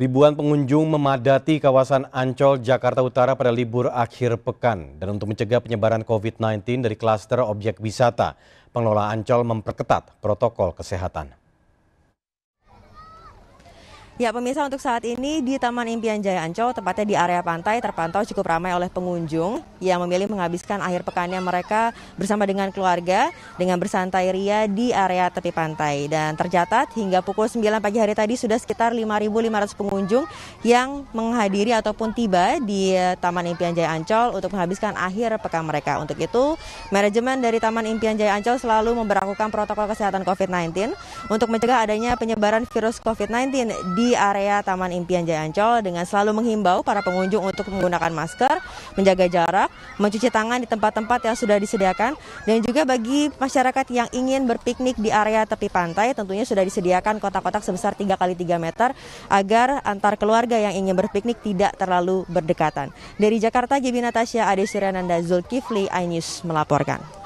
Ribuan pengunjung memadati kawasan Ancol, Jakarta Utara pada libur akhir pekan. Dan untuk mencegah penyebaran COVID-19 dari klaster objek wisata, pengelola Ancol memperketat protokol kesehatan. Ya pemirsa untuk saat ini di Taman Impian Jaya Ancol, tepatnya di area pantai terpantau cukup ramai oleh pengunjung yang memilih menghabiskan akhir pekannya mereka bersama dengan keluarga dengan bersantai ria di area tepi pantai. Dan tercatat hingga pukul 9 pagi hari tadi sudah sekitar 5.500 pengunjung yang menghadiri ataupun tiba di Taman Impian Jaya Ancol untuk menghabiskan akhir pekan mereka. Untuk itu, manajemen dari Taman Impian Jaya Ancol selalu memperlakukan protokol kesehatan COVID-19 untuk mencegah adanya penyebaran virus COVID-19 di di area Taman Impian Jaya Ancol dengan selalu menghimbau para pengunjung untuk menggunakan masker, menjaga jarak, mencuci tangan di tempat-tempat yang sudah disediakan dan juga bagi masyarakat yang ingin berpiknik di area tepi pantai tentunya sudah disediakan kotak-kotak sebesar 3 kali 3 meter agar antar keluarga yang ingin berpiknik tidak terlalu berdekatan. Dari Jakarta, Gibi Natasha, Ade Suryananda, Zulkifli, iNews melaporkan.